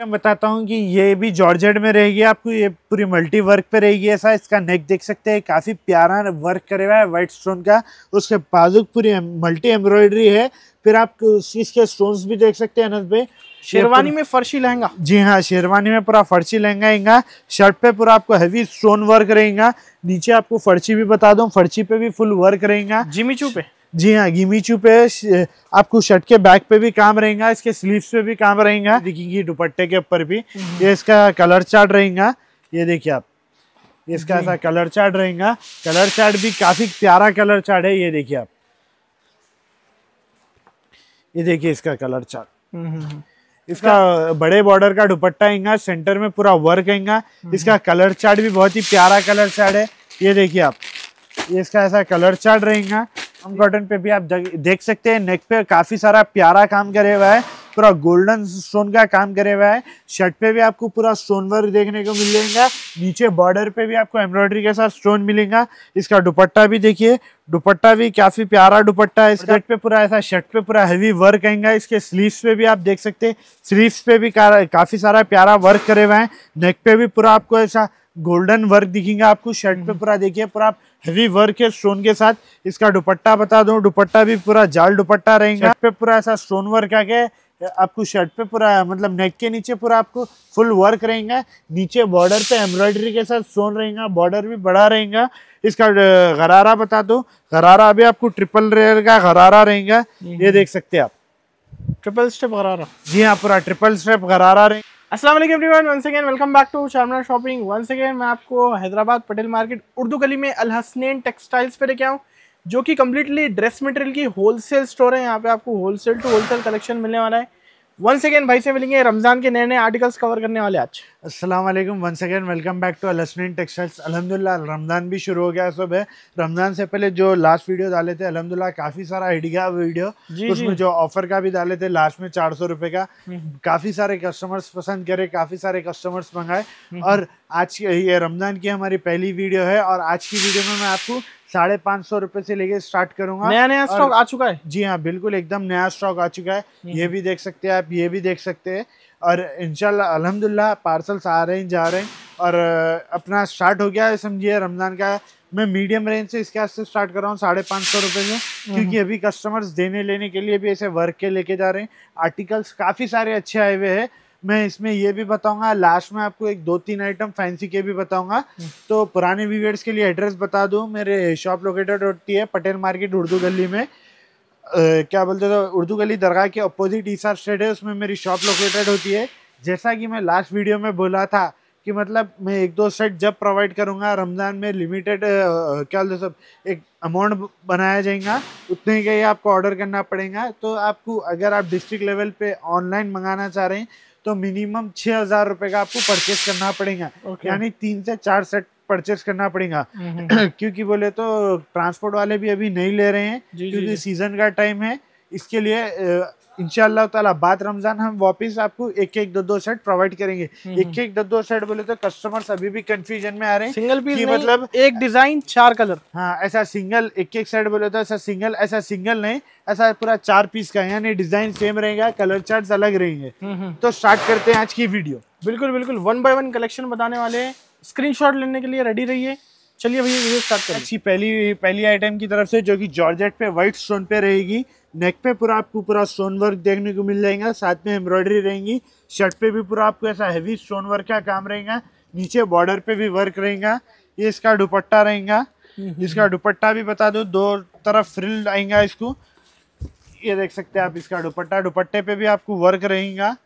मैं बताता हूँ कि ये भी जॉर्जेट में रहेगी आपको ये पूरी मल्टी वर्क पे रहेगी ऐसा इसका नेक देख सकते हैं काफ़ी प्यारा वर्क करे हुआ है वाइट स्टोन का उसके बाजुक पूरी मल्टी एम्ब्रॉयडरी है फिर आप इसके स्टोन्स भी देख सकते हैं अनस भाई शेरवानी में फर्शी लहंगा जी हाँ शेरवानी में पूरा फर्शी लहंगा आएगा शर्ट पे पूरा आपको हैवी स्टोन वर्क रहेगा नीचे आपको फर्ची भी बता दो फर्ची पे भी फुल वर्क रहेगा जिमी चू पे जी हाँ गिमीचू पे आपको शर्ट के बैक पे भी काम रहेगा इसके स्लीव्स पे भी काम रहेगा देखेंगे दुपट्टे के ऊपर भी हम्म। ये इसका कलर चार्ट रहेगा ये देखिए आप इसका ऐसा कलर चार्ट रहेगा कलर चार्ट भी काफी प्यारा कलर चार्ट है ये देखिए आप ये देखिए इसका कलर चार्ट हम्म। इसका बड़े बॉर्डर का दुपट्टा आएगा सेंटर में पूरा वर्क आएगा हम्म। इसका कलर चार्ट भी बहुत ही प्यारा कलर चार्ट है ये देखिए आप ये इसका ऐसा कलर चार्ट रहेगा हम कॉटन पे भी आप देख सकते हैं नेक पे काफी सारा प्यारा काम करे हुआ है पूरा गोल्डन स्टोन का काम करे हुआ है शर्ट पे भी आपको पूरा स्टोन वर्क देखने को मिलेगा नीचे बॉर्डर पे भी आपको एम्ब्रॉयडरी के साथ स्टोन मिलेगा इसका दुपट्टा भी देखिए दुपट्टा भी काफी प्यारा दुपट्टा है शर्ट पे पूरा ऐसा शर्ट पे पूरा हैवी वर्क आएगा इसके स्लीव्स पे भी आप देख सकते हैं स्लीव्स पे भी काफी सारा प्यारा वर्क करे हुआ है नेक पे भी पूरा आपको ऐसा गोल्डन वर्क दिखेगा आपको शर्ट पे हम्म। पूरा देखिए पूरा हेवी वर्क है स्टोन के साथ इसका दुपट्टा बता दूं दुपट्टा भी पूरा जाल दुपट्टा रहेगा पे पूरा ऐसा स्टोन वर्क आ गया आपको शर्ट पे पूरा मतलब नेक के नीचे पूरा आपको फुल वर्क रहेगा नीचे बॉर्डर पे एम्ब्रॉयडरी के साथ स्टोन रहेगा बॉर्डर भी बड़ा रहेगा इसका घरारा बता दो गरारा अभी आपको ट्रिपल रेयर का घरारा रहेगा ये हम्म। देख सकते हैं आप ट्रिपल स्टेप घरारा जी हाँ पूरा ट्रिपल स्टेप घरारा रहेगा असलम everyone one second welcome back to Sharma shopping one second मैं आपको हैदराबाद पटेल मार्केट उर्दू गली में अल हसनैन टेक्सटाइल्स पे लेके आऊँ जो कि कम्प्लीटली ड्रेस मटेरियल की होलसेल स्टोर है यहाँ पे आपको होलसेल टू होलसेल कलेक्शन मिलने वाला है वन सेकेंड भाई से मिलेंगे रमज़ान के नए नए आर्टिकल्स कवर करने वाले आज असलम one second welcome back to अलसनिन टेक्सटाइल्स अलहमदिल्ला रमज़ान भी शुरू हो गया सुबह रमज़ान से पहले जो लास्ट वीडियो डाले थे अलहमदिल्ला काफ़ी सारा हिट गया वीडियो जी उसमें जी। जो ऑफ़र का भी डाले थे लास्ट में चार सौ रुपये का हम्म, हम्म। काफ़ी सारे कस्टमर्स पसंद करे काफ़ी सारे कस्टमर्स मंगाए हम्म, और आज ये रमज़ान की हमारी पहली वीडियो है और आज की वीडियो में मैं आपको साढ़े पाँच सौ रुपये से लेके स्टार्ट करूंगा नया नया स्टॉक आ चुका है जी हाँ बिल्कुल एकदम नया स्टॉक आ चुका है ये भी देख सकते हैं आप ये भी देख सकते हैं और इन अल्हम्दुलिल्लाह पार्सल्स आ रहे हैं जा रहे हैं और अपना स्टार्ट हो गया है समझिए रमज़ान का मैं मीडियम रेंज से इसके से स्टार्ट कर रहा हूँ साढ़े पाँच सौ रुपये से हम्म। क्योंकि अभी कस्टमर्स देने लेने के लिए भी ऐसे वर्क के लेके जा रहे हैं आर्टिकल्स काफ़ी सारे अच्छे आए हुए हैं मैं इसमें ये भी बताऊंगा लास्ट में आपको एक दो तीन आइटम फैंसी के भी बताऊंगा हम्म। तो पुराने व्यूवर्स के लिए एड्रेस बता दूं मेरे शॉप लोकेटेड होती है पटेल मार्केट उर्दू गली में क्या बोलते थे तो, उर्दू गली दरगाह के अपोजिट ईसा स्ट्रेट है उसमें मेरी शॉप लोकेटेड होती है जैसा कि मैं लास्ट वीडियो में बोला था कि मतलब मैं एक दो सेट जब प्रोवाइड करूँगा रमज़ान में लिमिटेड क्या बोलते सब एक अमाउंट बनाया जाएगा उतने के का ही आपको ऑर्डर करना पड़ेगा तो आपको अगर आप डिस्ट्रिक्ट लेवल पे ऑनलाइन मंगाना चाह रहे हैं तो मिनिमम छः हज़ार रुपये का आपको परचेज़ करना पड़ेगा okay. यानी तीन से चार सेट परचेस करना पड़ेगा हम्म, हम्म। क्योंकि बोले तो ट्रांसपोर्ट वाले भी अभी नहीं ले रहे हैं क्योंकि सीजन का टाइम है इसके लिए इनशाला ताला बात रमजान हम वापस आपको एक एक दो दो सेट प्रोवाइड करेंगे हम्म, एक एक दो दो सेट बोले तो कस्टमर्स अभी भी कंफ्यूजन में आ रहे हैं सिंगल पीस मतलब एक डिजाइन चार कलर हाँ ऐसा सिंगल एक एक सेट बोले तो ऐसा सिंगल ऐसा सिंगल नहीं ऐसा पूरा चार पीस का यानी डिजाइन सेम रहेगा कलर चार्ट अलग रहेंगे तो स्टार्ट करते हैं आज की वीडियो बिल्कुल बिल्कुल वन बाय वन कलेक्शन बताने वाले हैं स्क्रीनशॉट लेने के लिए रेडी रहिए चलिए भैया वीडियो स्टार्ट करें अच्छी पहली पहली आइटम की तरफ से जो कि जॉर्जेट पे व्हाइट स्टोन पे रहेगी नेक पे पूरा आपको पूरा स्टोन वर्क देखने को मिल जाएगा साथ में एम्ब्रॉयडरी रहेंगी शर्ट पे भी पूरा आपको ऐसा हैवी स्टोन वर्क का काम रहेगा नीचे बॉर्डर पे भी वर्क रहेगा ये इसका दुपट्टा रहेगा इसका दुपट्टा भी बता दो दो तरफ फ्रिल आएगा इसको ये देख सकते हैं आप इसका दुपट्टा दुपट्टे पे भी आपको वर्क रहेगा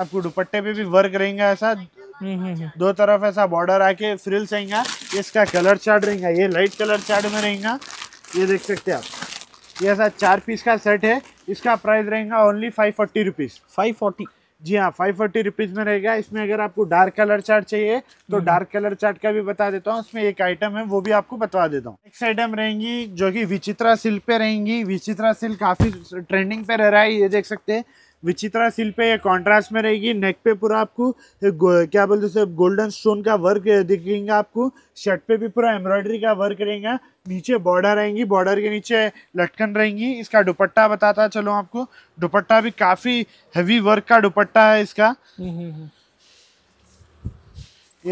आपको दुपट्टे पे भी वर्क रहेगा ऐसा हम्म, हम्म, हम्म। दो तरफ ऐसा बॉर्डर आके फ्रिल्स रहेगा इसका कलर चार्ट रहेगा ये लाइट कलर चार्ट में रहेगा ये देख सकते हैं आप ये ऐसा चार पीस का सेट है इसका प्राइस रहेगा only five forty rupees five forty जी हाँ फाइव फोर्टी रुपीज़ में रहेगा इसमें अगर आपको डार्क कलर चार्ट चाहिए तो डार्क कलर चार्ट का भी बता देता हूँ इसमें एक आइटम है वो भी आपको बता देता हूँ नेक्स्ट आइटम रहेंगी जो कि विचित्रा सिल्क पे रहेंगी विचित्रा सिल्क काफ़ी ट्रेंडिंग पे रह रहा है ये देख सकते हैं विचित्रा सिल पे ये कॉन्ट्रास्ट में रहेगी नेक पे पूरा आपको क्या बोलते हैं गोल्डन स्टोन का वर्क दिखेंगे आपको शर्ट पे भी पूरा एम्ब्रॉयडरी का वर्क रहेगा नीचे बॉर्डर रहेंगी बॉर्डर के नीचे लटकन रहेंगी इसका दुपट्टा बताता चलो आपको दुपट्टा भी काफ़ी हैवी वर्क का दुपट्टा है इसका ये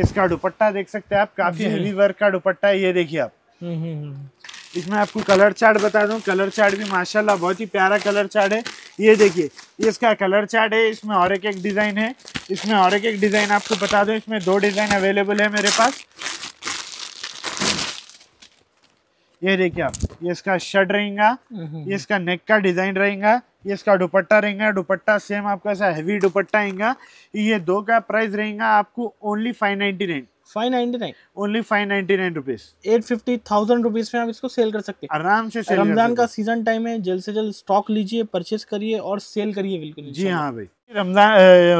इसका दुपट्टा देख सकते हैं आप काफ़ी हैवी वर्क का दुपट्टा है ये देखिए आप हम्म, हम्म, हम्म। इसमें आपको कलर चार्ट बता दूं कलर चार्ट भी माशाल्लाह बहुत ही प्यारा कलर चार्ट है ये देखिए ये इसका कलर चार्ट है इसमें और एक एक डिज़ाइन है इसमें और एक एक डिज़ाइन आपको बता दूं इसमें दो डिज़ाइन अवेलेबल है मेरे पास ये देखिए आप ये इसका शर्ट रहेगा ये इसका नेक का डिज़ाइन रहेगा ये इसका दुपट्टा रहेगा दुपट्टा सेम आपका ऐसा हैवी दुपट्टा आएगा ये दो का प्राइस रहेगा आपको only five ninety nine Ramzan purchase करिए और सेल करिए बिल्कुल जी हाँ भाई रमजान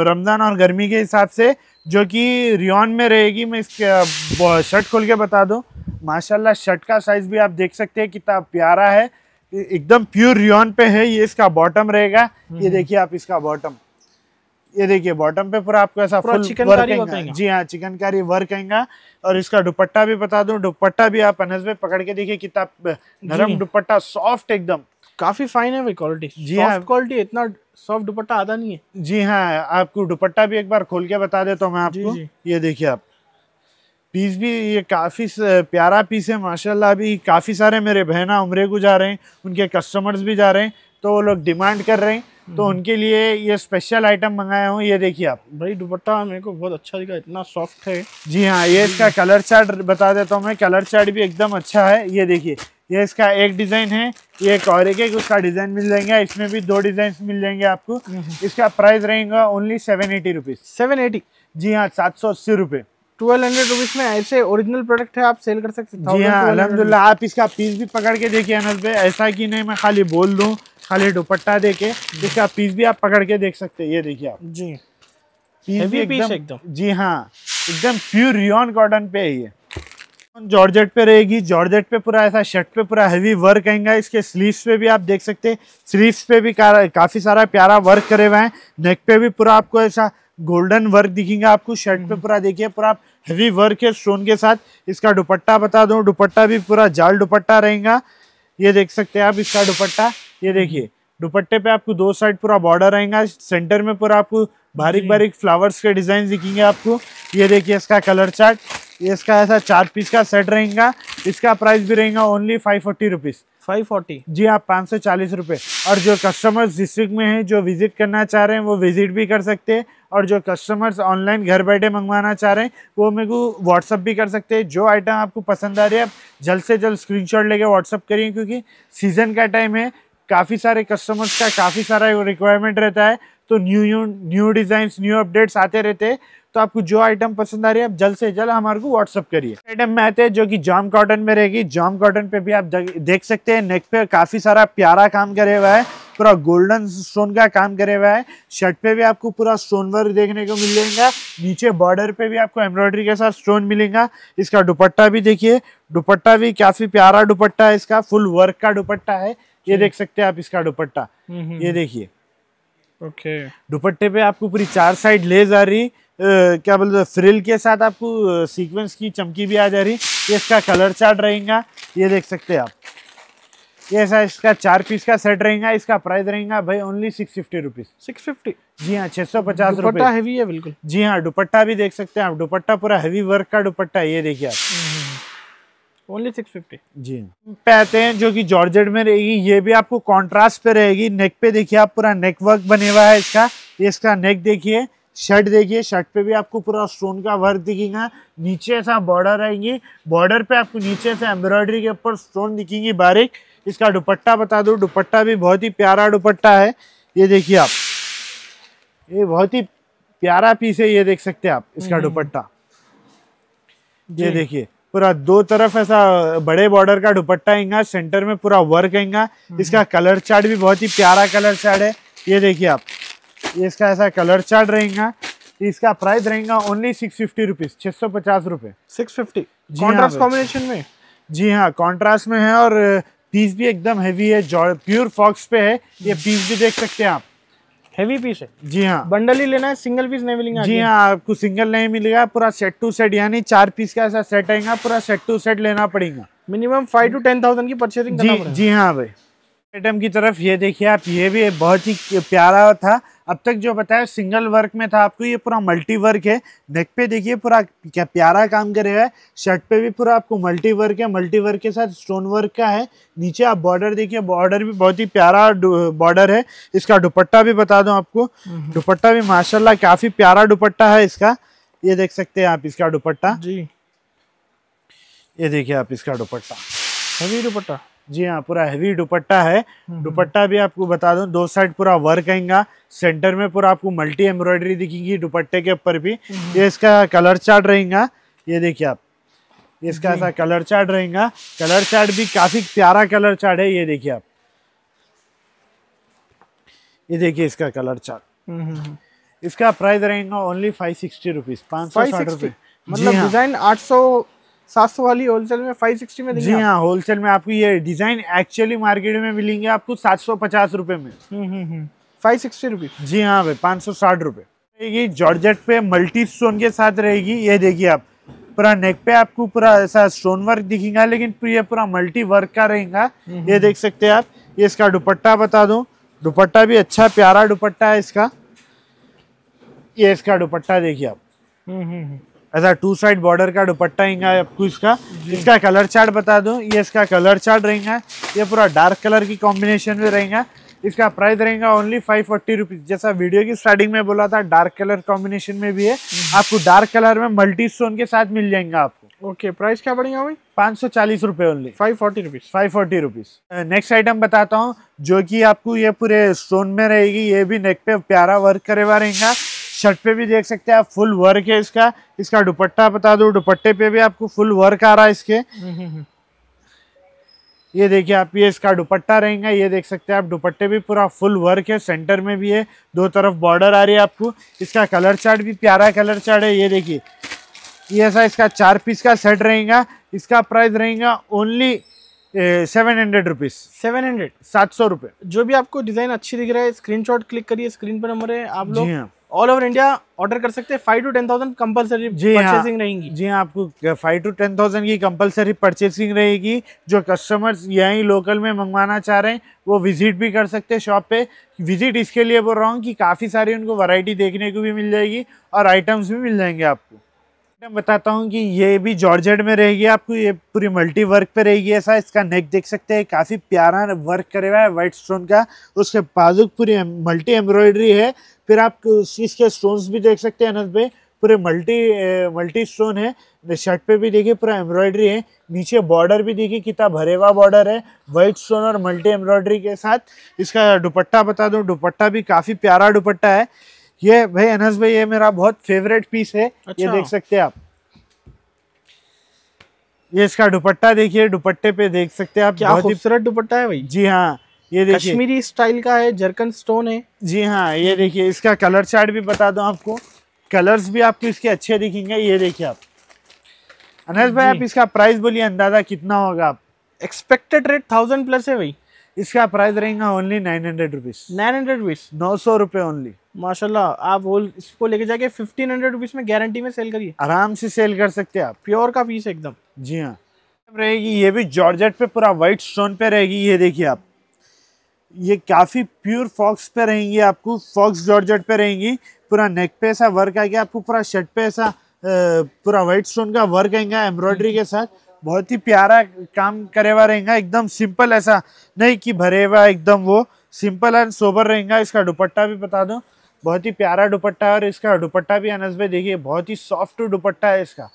रमजान और गर्मी के हिसाब से जो कि रियोन में रहेगी मैं इसके शर्ट खोल के बता दू माशाला शर्ट का साइज भी आप देख सकते हैं कितना प्यारा है एकदम प्योर रियोन पे है ये इसका बॉटम रहेगा ये हम्म। देखिए आप इसका बॉटम ये देखिए बॉटम पे पूरा आपको ऐसा फुल चिकन वर्क जी हाँ चिकनकारी वर्क आएगा और इसका दुपट्टा भी बता दूं दुपट्टा भी आप अनस में पकड़ के देखिए कितना नरम दुपट्टा सॉफ्ट एकदम काफी फाइन है क्वालिटी जी हाँ क्वालिटी इतना सॉफ्ट दुपट्टा आता नहीं है जी हाँ आपको दुपट्टा भी एक बार खोल के बता देता हूँ मैं आपको ये देखिए आप पीस भी ये काफ़ी प्यारा पीस है माशाल्लाह अभी काफ़ी सारे मेरे बहना उम्रे को जा रहे हैं उनके कस्टमर्स भी जा रहे हैं तो वो लोग डिमांड कर रहे हैं तो हम्म। उनके लिए ये स्पेशल आइटम मंगाया हूँ ये देखिए आप भाई दुपट्टा मेरे को बहुत अच्छा दिखा इतना सॉफ्ट है जी हाँ ये इसका कलर हम्म। चार्ट बता देता हूँ मैं कलर चार्ट भी एकदम अच्छा है ये देखिए ये इसका एक डिज़ाइन है ये एक और एक, एक उसका डिज़ाइन मिल जाएगा इसमें भी दो डिज़ाइन मिल जाएंगे आपको हम्म। इसका प्राइस रहेगा only seven eighty rupees seven eighty जी हाँ सात सौ अस्सी रुपये ट्वेल्व हंड्रेड रुपीज में ऐसे ओरिजिनल प्रोडक्ट है आप सेल कर सकते हैं जी हाँ अलहमदिल्ला आप इसका पीस भी पकड़ के देखिए अनस भाई ऐसा कि नहीं मैं खाली बोल दूँ खाली दुपट्टा दे के इसका पीस भी आप पकड़ के देख सकते हैं ये देखिए आप जी पीस भी एकदम, जी हाँ एकदम प्योर रियन कॉटन पे है ये जॉर्जेट पे रहेगी जॉर्जेट पे पूरा ऐसा शर्ट पे पूरा हैवी वर्क आएगा इसके स्लीव्स पे भी आप देख सकते हैं स्लीव्स पे भी का, काफ़ी सारा प्यारा वर्क करे हुए हैं नेक पे भी पूरा आपको ऐसा गोल्डन वर्क दिखेंगे आपको शर्ट पे हम्म। पूरा देखिए पूरा हेवी वर्क है स्टोन के साथ इसका दुपट्टा बता दूं दुपट्टा भी पूरा जाल दुपट्टा रहेगा ये देख सकते हैं आप इसका दुपट्टा ये हम्म। देखिए दुपट्टे पे आपको दो साइड पूरा बॉर्डर रहेगा सेंटर में पूरा आपको बारीक बारीक फ्लावर्स के डिजाइन दिखेंगे आपको ये देखिए इसका कलर चार्ट ये इसका ऐसा चार पीस का सेट रहेगा इसका प्राइस भी रहेगा only five forty rupees five forty जी हाँ पाँच सौ चालीस रुपये और जो कस्टमर्स डिस्ट्रिक्ट में हैं जो विजिट करना चाह रहे हैं वो विजिट भी कर सकते हैं और जो कस्टमर्स ऑनलाइन घर बैठे मंगवाना चाह रहे हैं वो मेरे को व्हाट्सअप भी कर सकते हैं जो आइटम आपको पसंद आ रही है आप जल्द से जल्द स्क्रीन शॉट लेके व्हाट्सअप करिए क्योंकि सीज़न का टाइम है काफ़ी सारे कस्टमर्स का काफ़ी सारा रिक्वायरमेंट रहता है तो new new design new updates आते रहते हैं तो आपको जो आइटम पसंद आ रही है आप जल्द से जल्द हमारे को व्हाट्सअप करिए आइटम में आते हैं जो कि जाम कॉटन में रहेगी जॉम कॉटन पे भी आप देख सकते हैं नेक पे काफ़ी सारा प्यारा काम करे हुआ है पूरा गोल्डन स्टोन का काम करे हुआ है शर्ट पे भी आपको पूरा स्टोन वर्क देखने को मिलेगा नीचे बॉर्डर पे भी आपको एम्ब्रॉयडरी के साथ स्टोन मिलेगा इसका दुपट्टा भी देखिए दुपट्टा भी काफ़ी प्यारा दुपट्टा है इसका फुल वर्क का दुपट्टा है ये देख सकते हैं आप इसका दुपट्टा हम्म, हम्म, ये हम्म। देखिए ओके दुपट्टे पे आपको पूरी चार साइड लेस आ रही क्या बोलते फ्रिल के साथ आपको सीक्वेंस की चमकी भी आ जा रही ये इसका कलर चार्ट रहेगा ये देख सकते हैं आप ये ऐसा इसका चार पीस का सेट रहेगा इसका प्राइस रहेगा भाई only six fifty rupees six fifty जी हाँ छह सौ पचास रुपये हैवी है बिल्कुल जी हाँ दुपट्टा भी देख सकते हैं आप दुपट्टा पूरा हैवी वर्क का दुपट्टा ये देखिए आप हम्म। ओनली सिक्स फिफ्टी जी पैते हैं जो कि जॉर्जेट में रहेगी ये भी आपको कॉन्ट्रास्ट पे रहेगी नेक पे देखिए आप पूरा नेक वर्क बने हुआ है इसका इसका नेक देखिए शर्ट देखिए शर्ट पे भी आपको पूरा स्टोन का वर्क दिखेगा नीचे ऐसा बॉर्डर आएंगी बॉर्डर पे आपको नीचे से एम्ब्रॉयडरी के ऊपर स्टोन दिखेंगी बारीक इसका दुपट्टा बता दो दुपट्टा भी बहुत ही प्यारा दुपट्टा है ये देखिए आप ये बहुत ही प्यारा पीस है ये देख सकते हैं आप इसका हम्म। दुपट्टा ये देखिए पूरा दो तरफ ऐसा बड़े बॉर्डर का दुपट्टा आएगा सेंटर में पूरा वर्क आएगा हम्म, हम्म। इसका कलर चार्ट भी बहुत ही प्यारा कलर चार्ट है ये देखिए आप ये इसका ऐसा कलर चार्ट रहेगा इसका प्राइस रहेगा ओनली सिक्स फिफ्टी रुपीज छह सौ पचास रुपए सिक्स फिफ्टी कॉन्ट्रास्ट कॉम्बिनेशन में जी हाँ कॉन्ट्रास्ट में है और पीस भी एकदम हैवी है प्योर फॉक्स पे है ये पीस भी देख सकते हैं आप हैवी पीस है जी हाँ बंडल ही लेना है सिंगल पीस नहीं मिलेगा जी हाँ आपको सिंगल नहीं मिलेगा पूरा सेट टू सेट यानी चार पीस का ऐसा सेट आएगा पूरा सेट टू सेट लेना पड़ेगा minimum five to ten thousand की परचेसिंग जी जी हाँ भाई आइटम की तरफ ये देखिए आप ये भी बहुत ही प्यारा था अब तक जो बताया सिंगल वर्क में था आपको ये पूरा मल्टी वर्क है नेक पे देखिए पूरा क्या प्यारा काम करे हुआ है शर्ट पे भी पूरा आपको मल्टी वर्क है मल्टी वर्क के साथ स्टोन वर्क का है नीचे आप बॉर्डर देखिए बॉर्डर भी बहुत ही प्यारा बॉर्डर है इसका दुपट्टा भी बता दूँ आपको हम्म। दुपट्टा भी माशाला काफी प्यारा दुपट्टा है इसका ये देख सकते हैं आप इसका दुपट्टा जी ये देखिए आप इसका दुपट्टा दुपट्टा जी हाँ पूरा हैवी दुपट्टा है हम्म, हम्म। दुपट्टा भी आपको बता दूं दो साइड पूरा वर्क आएगा सेंटर में पूरा आपको मल्टी एम्ब्रॉयडरी दिखेगी दुपट्टे के ऊपर भी हम्म, ये इसका कलर चार्ट रहेगा ये देखिए आप इसका ऐसा कलर चार्ट रहेगा कलर चार्ट भी काफी प्यारा कलर चार्ट है ये देखिए आप ये देखिए इसका कलर चार्ट इसका प्राइस रहेगा ओनली फाइव सिक्सटी रुपीज पाँच सौ साठ रुपए मतलब डिजाइन हाँ। आठ सौ सात सौ वाली होलसेल में फाइव सिक्सटी में जी हाँ होलसेल में आपको ये डिजाइन एक्चुअली मार्केट में मिलेंगे आपको सात सौ पचास रूपए में फाइव सिक्सटी रुपीज जी हाँ भाई पाँच सौ साठ रुपये ये जॉर्जेट पे मल्टी स्टोन के साथ रहेगी ये देखिए आप पूरा नेक पे आपको पूरा ऐसा स्टोन वर्क दिखेगा लेकिन ये पूरा मल्टी वर्क का रहेगा हम्म, ये हम्म। देख सकते हैं आप ये इसका दुपट्टा बता दूं दुपट्टा भी अच्छा प्यारा दुपट्टा है इसका ये इसका दुपट्टा देखिए आप हम्म, ऐसा टू साइड बॉर्डर का दुपट्टा रहेगा आपको इसका इसका कलर चार्ट बता दूं ये इसका कलर चार्ट रहेगा ये पूरा डार्क कलर की कॉम्बिनेशन में रहेगा इसका प्राइस रहेगा ओनली फाइव फोर्टी रुपीज जैसा वीडियो की स्टार्टिंग में बोला था डार्क कलर कॉम्बिनेशन में भी है हम्म। आपको डार्क कलर में मल्टी स्टोन के साथ मिल जाएंगे आपको ओके प्राइस क्या बढ़ेगा भाई पाँच सौ चालीस रुपए only five forty rupees five forty rupees next item बताता हूँ जो कि आपको ये पूरे स्टोन में रहेगी ये भी नेक पे प्यारा वर्क करेगा रहेगा शर्ट पे भी देख सकते हैं आप फुल वर्क है इसका इसका दुपट्टा बता दो दुपट्टे पे भी आपको फुल वर्क आ रहा है इसके ये देखिए आप ये इसका दुपट्टा रहेगा ये देख सकते हैं आप दुपट्टे भी पूरा फुल वर्क है सेंटर में भी है दो तरफ बॉर्डर आ रही है आपको इसका कलर चार्ट भी प्यारा कलर चार्ट है ये देखिए ये ऐसा इसका चार पीस का सेट रहेगा इसका प्राइस रहेगा only seven hundred rupees seven hundred सात सौ रुपये जो भी आपको डिज़ाइन अच्छी दिख रहा है स्क्रीन क्लिक करिए स्क्रीन पर नंबर है आप लोग हाँ। ऑल ओवर इंडिया ऑर्डर कर सकते हैं फाइव टू टेन थाउजेंड जी परचेसिंग हाँ। रहेगी जी हाँ आपको फाइव टू टेन थाउजेंड की कम्पल्सरी परचेसिंग रहेगी जो कस्टमर्स यहीं लोकल में मंगवाना चाह रहे हैं वो विजिट भी कर सकते हैं शॉप पे विजिट इसके लिए बोल रहा हूँ कि काफ़ी सारी उनको वैरायटी देखने को भी मिल जाएगी और आइटम्स भी मिल जाएंगे आपको आइटम बताता हूँ कि ये भी जॉर्जेट में रहेगी आपको ये पूरी मल्टी वर्क पे रहेगी ऐसा इसका नेक देख सकते हैं काफ़ी प्यारा वर्क करे हुआ है वाइट स्टोन का उसके बाजुक पूरी मल्टी एम्ब्रॉयडरी है फिर आप चीज के स्टोन्स भी देख सकते हैं अनस भाई पूरे मल्टी मल्टी स्टोन है शर्ट पे भी देखिए पूरा एम्ब्रॉयडरी है नीचे बॉर्डर भी देखिए कितना भरे हुआ बॉर्डर है वाइट स्टोन और मल्टी एम्ब्रॉयडरी के साथ इसका दुपट्टा बता दूँ दुपट्टा भी काफ़ी प्यारा दुपट्टा है ये भाई अनस भाई ये मेरा बहुत फेवरेट पीस है अच्छा। ये देख सकते हैं आप ये इसका दुपट्टा देखिए दुपट्टे पे देख सकते हैं आप क्या खूबसूरत दुपट्टा है भाई जी हाँ ये देखिए कश्मीरी स्टाइल का है जर्कन स्टोन है जी हाँ ये देखिए इसका कलर चार्ट भी बता दो आपको कलर्स भी आपको इसके अच्छे दिखेंगे ये देखिए आप अनस भाई आप इसका प्राइस बोलिए अंदाजा कितना होगा आप एक्सपेक्टेड रेट थाउजेंड प्लस है भाई इसका प्राइस रहेगा only nine hundred rupees nine hundred rupees नौ सौ रुपए ओनली माशाल्लाह आप होल इसको लेके जाके फिफ्टीन हंड्रेड रुपीज में गारंटी में सेल करिए आराम से सेल कर सकते हैं आप प्योर का पीस एकदम जी हाँ रहेगी ये भी जॉर्जेट पे पूरा व्हाइट स्टोन पे रहेगी ये देखिए आप ये काफ़ी प्योर फॉक्स पे रहेंगी आपको फॉक्स जॉर्जेट पे रहेंगी पूरा नेक पे ऐसा वर्क आ गया आपको पूरा शर्ट पे ऐसा पूरा व्हाइट स्टोन का वर्क आएगा एम्ब्रॉयडरी के साथ बहुत ही प्यारा काम करे हुआ रहेगा एकदम सिंपल ऐसा नहीं कि भरे हुआ एकदम वो सिंपल एंड सोबर रहेगा इसका दुपट्टा भी बता दो बहुत ही प्यारा दुपट्टा है और इसका दुपट्टा भी अनस भाई देखिए बहुत ही सॉफ्ट दुपट्टा है इसका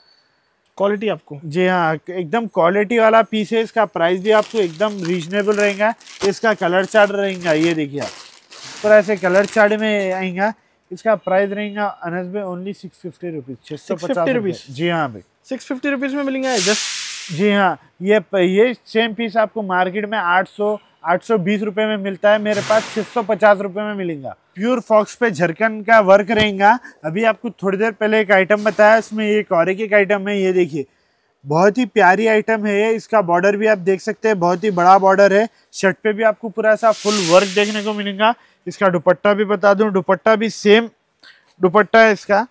क्वालिटी आपको जी हाँ एकदम क्वालिटी वाला पीस है इसका प्राइस भी आपको एकदम रीजनेबल रहेगा इसका कलर चार्ट रहेगा ये देखिए आप पर ऐसे कलर चार्ट में आएगा इसका प्राइस रहेगा अनस भाई ओनली सिक्स फिफ्टी रुपीज़ छः सौ पचास रुपीज़ जी हाँ भाई सिक्स फिफ्टी रुपीज़ में मिलेंगे जस्ट जी हाँ ये ये सेम पीस आपको मार्केट में 800 820 रुपए में मिलता है मेरे पास 650 रुपए में मिलेगा प्योर फॉक्स पे झरकन का वर्क रहेगा अभी आपको थोड़ी देर पहले एक आइटम बताया इसमें ये कॉरेकी एक आइटम है ये देखिए बहुत ही प्यारी आइटम है इसका बॉर्डर भी आप देख सकते हैं बहुत ही बड़ा बॉर्डर है शर्ट पे भी आपको पूरा ऐसा फुल वर्क देखने को मिलेगा इसका दुपट्टा भी बता दूं दुपट्टा भी सेम दुपट्टा है इसका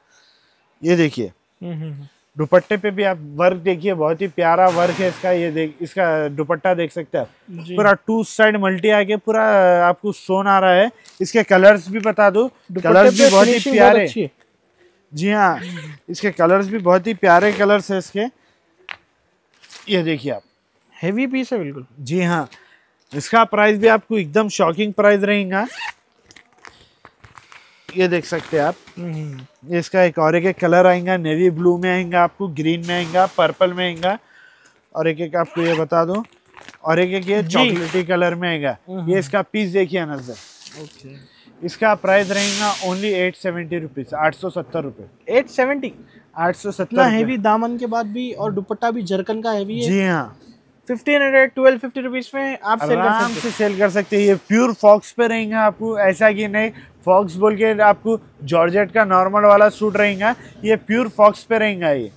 ये देखिए हम्म, हम्म, हम्म। दुपट्टे पे भी आप वर्क देखिए बहुत ही प्यारा वर्क है इसका ये देख इसका दुपट्टा देख सकते हैं पूरा टू साइड मल्टी आके पूरा आपको सोन आ रहा है इसके कलर्स भी बता दो हाँ, कलर्स भी बहुत ही प्यारे जी हाँ इसके कलर्स भी बहुत ही प्यारे कलर्स है इसके ये देखिए आप हैवी पीस है बिल्कुल जी हाँ इसका प्राइस भी आपको एकदम शॉकिंग प्राइस रहेगा ये देख सकते हैं आप इसका एक और एक कलर आएगा नेवी ब्लू में आएगा आपको ग्रीन में आएगा पर्पल में आएगा और एक एक आपको ये बता दूं और एक एक ये चॉकलेटी कलर में आएगा हम्म, ये हम्म। इसका पीस देखिए नजर ओके इसका प्राइस रहेगा ओनली एट सेवेंटी रुपीज आठ सौ सत्तर रुपये एट सेवेंटी आठ सौ सत्तर हैवी दामन के बाद भी और दुपट्टा भी जरकन का हैवी है जी हाँ fifteen hundred twelve fifty rupees में आप सेल कर सकते से सेल कर सकते हैं ये प्योर फॉक्स पे रहेंगे आपको ऐसा कि नहीं फॉक्स बोल के आपको जॉर्जेट का नॉर्मल वाला सूट रहेगा ये प्योर फॉक्स पे रहेगा ये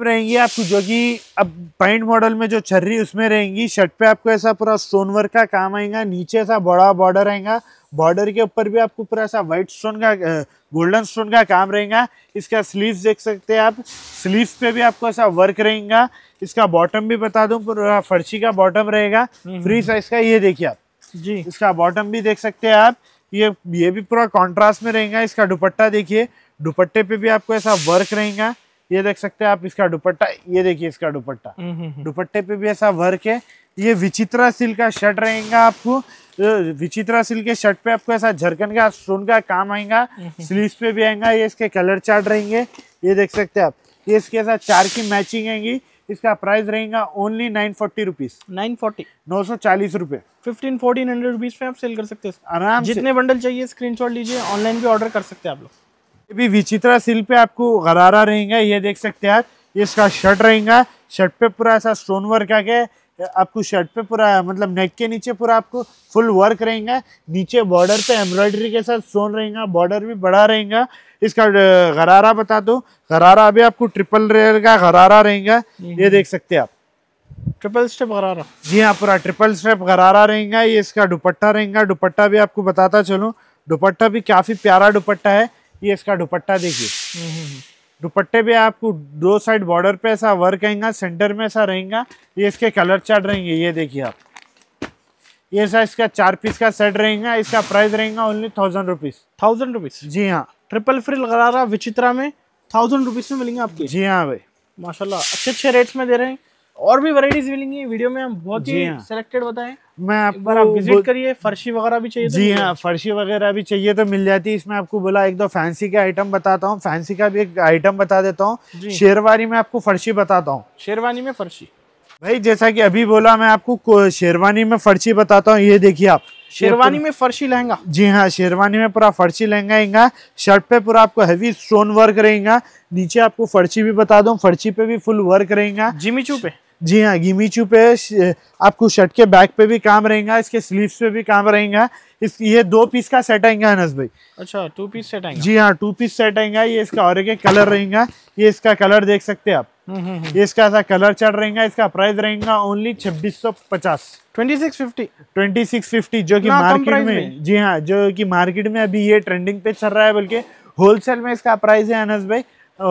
रहेंगी आपको जो कि अब पैंट मॉडल में जो छर्री उसमें रहेंगी शर्ट पे आपको ऐसा पूरा स्टोन वर्क का काम आएगा नीचे ऐसा बड़ा बॉर्डर रहेगा बॉर्डर के ऊपर भी आपको पूरा ऐसा व्हाइट स्टोन का गोल्डन स्टोन का काम रहेगा इसका स्लीव्स देख सकते हैं आप स्लीव्स पे भी आपको ऐसा वर्क रहेगा इसका बॉटम भी बता दूँ पूरा फर्शी का बॉटम रहेगा फ्री हम्म, साइज हम्म, हम्म। का ये देखिए आप जी इसका बॉटम भी देख सकते हैं आप ये ये भी पूरा कॉन्ट्रास्ट में रहेगा इसका दुपट्टा देखिए दुपट्टे पे भी आपको ऐसा वर्क रहेगा ये देख सकते हैं आप इसका दुपट्टा ये देखिए इसका दुपट्टा हम्म, हम्म, हम्म। दुपट्टे पे भी ऐसा वर्क है ये विचित्रा सिल्क का शर्ट रहेगा आपको विचित्रा सिल्क के शर्ट पे आपको ऐसा झरकन का स्टोन का काम आएगा स्लीव पे भी आएगा ये इसके कलर चार्ट रहेंगे ये देख सकते हैं आप ये इसके साथ चार की मैचिंग आएंगी इसका प्राइस रहेगा only nine forty rupees nine forty नौ सौ चालीस रुपए फिफ्टीन फोर्टीन हंड्रेड रुपीज में आप सेल कर सकते हैं आराम जितने बंडल चाहिए स्क्रीन लीजिए ऑनलाइन भी ऑर्डर कर सकते हैं आप लोग अभी विचित्रा सिल पे आपको गरारा रहेगा ये देख सकते हैं इसका शर्ट रहेगा शर्ट पे पूरा ऐसा स्टोन वर्क आ गया आपको शर्ट पे पूरा मतलब नेक के नीचे पूरा आपको फुल वर्क रहेगा नीचे बॉर्डर पे एम्ब्रॉयडरी के साथ सोन रहेगा बॉर्डर भी बड़ा रहेगा इसका गरारा बता दो गरारा भी आपको ट्रिपल रेयर का गरारा रहेगा हम्म। ये देख सकते हैं आप ट्रिपल स्टेप गरारा जी हाँ पूरा ट्रिपल स्टेप गरारा रहेगा ये इसका दुपट्टा रहेगा दुपट्टा भी आपको बताता चलूँ दुपट्टा भी काफ़ी प्यारा दुपट्टा है ये इसका दुपट्टा देखिए हम्म, हम्म, दुपट्टे पे आपको दो साइड बॉर्डर पे ऐसा वर्क आएगा सेंटर में ऐसा रहेगा ये इसके कलर चार्ट रहेंगे ये देखिए आप ये सर इसका चार पीस का सेट रहेगा इसका प्राइस रहेगा only thousand rupees thousand rupees जी हाँ ट्रिपल लगा रहा विचित्रा में थाउजेंड रुपीज़ में मिलेंगे आपके जी हाँ भाई माशाल्लाह अच्छे अच्छे रेट्स में दे रहे हैं और भी वराइटीज मिलेंगी वीडियो में हम बहुत ही सिलेक्टेड हाँ। बताएं मैं आपको आप विजिट करिए फर्शी वगैरह भी चाहिए तो जी हाँ फर्शी वगैरह भी चाहिए तो मिल जाती है इसमें आपको बोला एक दो फैंसी के आइटम बताता हूँ फैंसी का भी एक आइटम बता देता हूँ शेरवानी में आपको फर्शी बताता हूँ शेरवानी में फर्शी भाई जैसा कि अभी बोला मैं आपको शेरवानी में फर्शी बताता हूँ ये देखिए आप शेरवानी में फर्शी लहंगा जी हाँ शेरवानी में पूरा फर्शी लहंगा आएगा शर्ट पे पूरा आपको हैवी स्टोन वर्क रहेगा नीचे आपको फर्शी भी बता दो फर्शी पे भी फुल वर्क रहेगा जिमी चू पे जी हाँ गिमी चू पे आपको शर्ट के बैक पे भी काम रहेगा इसके स्लीव्स पे भी काम रहेगा इस ये दो पीस का सेट आएगा अनस भाई अच्छा टू पीस सेट आएगा जी हाँ टू पीस सेट आएगा ये इसका और एक कलर रहेगा ये इसका कलर देख सकते हैं आप हम्म, हम्म, हम्म। ये इसका ऐसा कलर चढ़ रहेगा इसका प्राइस रहेगा ओनली छब्बीस सौ पचास ट्वेंटी जो की मार्केट में जी हाँ जो की मार्केट में अभी ये ट्रेंडिंग पे चल रहा है बल्कि होलसेल में इसका प्राइस है अनस भाई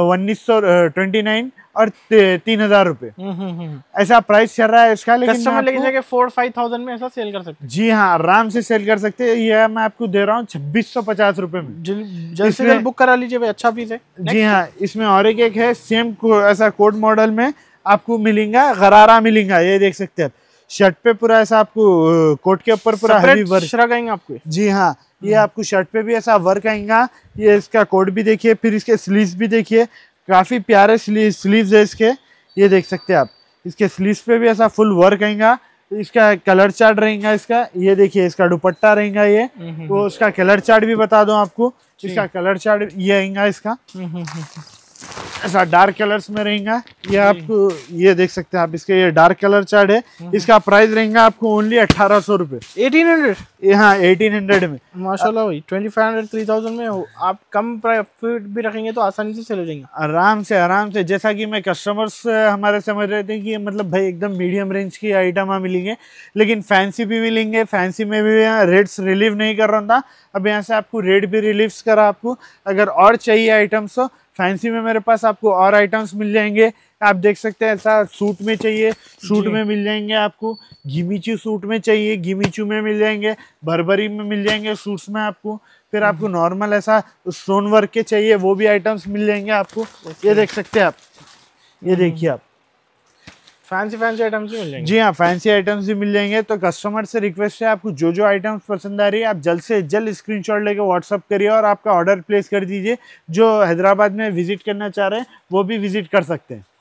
उन्नीस सौ ट्वेंटी नाइन और तीन हजार रूपए हम्म, हम्म, हम्म, ऐसा प्राइस चल रहा है इसका लेकिन फोर फाइव थाउजेंड में ऐसा सेल कर सकते जी हाँ आराम से सेल कर सकते हैं यह मैं आपको दे रहा हूँ छब्बीस सौ पचास रूपए में जल्द से जल्द बुक करा लीजिए भाई अच्छा पीस है जी हाँ इसमें और एक एक है सेम ऐसा कोड मॉडल में आपको मिलेगा गरारा मिलेगा ये देख सकते हैं शर्ट पे पूरा ऐसा आपको कोट के ऊपर पूरा हैवी वर्क आएंगे आपको जी हाँ ये आपको शर्ट पे भी ऐसा वर्क आएगा ये इसका कोट भी देखिए फिर इसके स्लीव भी देखिए काफ़ी प्यारे स्लीव स्लीव्स है इसके ये देख सकते हैं आप इसके स्लीव्स पे भी ऐसा फुल वर्क आएगा इसका कलर चार्ट रहेगा इसका ये देखिए इसका दुपट्टा रहेगा ये हम्म, हम्म, तो हम्म। उसका कलर चार्ट भी बता दो आपको इसका कलर चार्ट ये आएगा इसका ऐसा डार्क कलर्स में रहेगा ये आपको ये देख सकते हैं आप इसके ये डार्क कलर चार्ट है हम्म। इसका प्राइस रहेगा आपको ओनली अठारह सौ रूपए एटीन हंड्रेड हाँ एटीन हंड्रेड में माशाल्लाह भाई twenty five hundred three thousand में आप कम प्राइफिट भी रखेंगे तो आसानी से चले जाएंगे आराम से आराम से जैसा कि मैं कस्टमर्स हमारे समझ रहे थे कि मतलब भाई एकदम मीडियम रेंज की आइटम हम मिलेंगे लेकिन फैंसी भी मिलेंगे फैंसी में भी रेट्स रिलीव नहीं कर रहा था अब यहाँ से आपको रेट भी रिलीव करा आपको अगर और चाहिए आइटम्स हो फैंसी में मेरे पास आपको और आइटम्स मिल जाएंगे आप देख सकते हैं ऐसा सूट में चाहिए सूट में मिल जाएंगे आपको घिमीचू सूट में चाहिए घिमीचू में मिल जाएंगे बरबरी में मिल जाएंगे सूट्स में आपको फिर हम्म। आपको नॉर्मल ऐसा स्टोन वर्क के चाहिए वो भी आइटम्स मिल जाएंगे आपको ये अच्छा। देख सकते हैं आप ये हम्म। देखिए आप फैंसी फैंसी आइटम्स भी मिल जाएंगे जी हाँ फैंसी आइटम्स भी मिल जाएंगे तो कस्टमर से रिक्वेस्ट है आपको जो जो आइटम्स पसंद आ रही है आप जल्द से जल्द स्क्रीनशॉट लेके व्हाट्सअप करिए और आपका ऑर्डर प्लेस कर दीजिए जो हैदराबाद में विजिट करना चाह रहे हैं वो भी विजिट कर सकते हैं